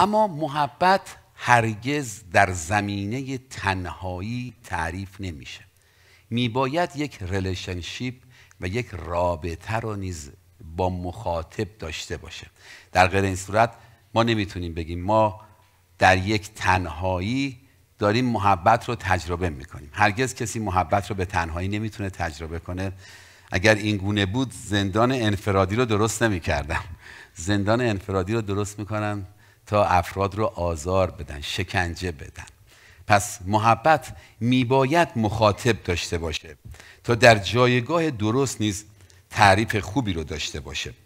اما محبت هرگز در زمینه تنهایی تعریف نمیشه میباید یک ریلیشنشیپ و یک رابطه رو نیز با مخاطب داشته باشه در غیر این صورت ما نمیتونیم بگیم ما در یک تنهایی داریم محبت رو تجربه میکنیم هرگز کسی محبت رو به تنهایی نمیتونه تجربه کنه اگر این گونه بود زندان انفرادی رو درست نمیکردم زندان انفرادی رو درست میکنن تا افراد رو آزار بدن شکنجه بدن پس محبت میباید مخاطب داشته باشه تا در جایگاه درست نیز تعریف خوبی رو داشته باشه